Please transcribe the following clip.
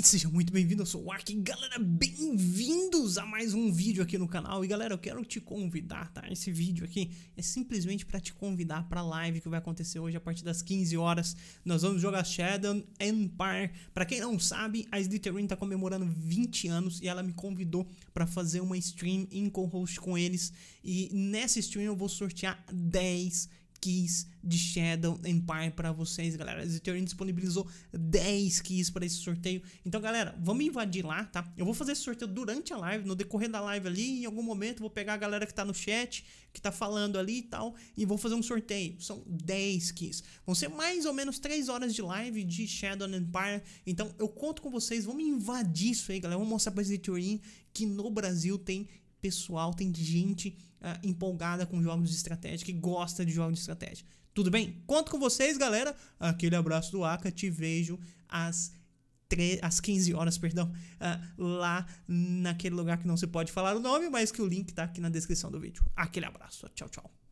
e muito bem vindo eu sou o Ark. Galera, bem-vindos a mais um vídeo aqui no canal. E galera, eu quero te convidar, tá? Esse vídeo aqui é simplesmente para te convidar para a live que vai acontecer hoje a partir das 15 horas. Nós vamos jogar Shadow Empire. Para quem não sabe, a Slytherin tá comemorando 20 anos e ela me convidou para fazer uma stream em co-host com eles. E nessa stream eu vou sortear 10 keys de Shadow Empire para vocês, galera. A Ethereum disponibilizou 10 keys para esse sorteio. Então, galera, vamos invadir lá, tá? Eu vou fazer esse sorteio durante a live, no decorrer da live ali, em algum momento vou pegar a galera que tá no chat, que tá falando ali e tal, e vou fazer um sorteio. São 10 keys. Vão ser mais ou menos 3 horas de live de Shadow Empire. Então, eu conto com vocês, vamos invadir isso aí, galera. Vamos mostrar para esse Ethereum que no Brasil tem pessoal, tem gente ah, empolgada com jogos de estratégia, que gosta de jogos de estratégia. Tudo bem? Conto com vocês, galera. Aquele abraço do Aka. Te vejo às, às 15 horas, perdão, ah, lá naquele lugar que não se pode falar o nome, mas que o link tá aqui na descrição do vídeo. Aquele abraço. Tchau, tchau.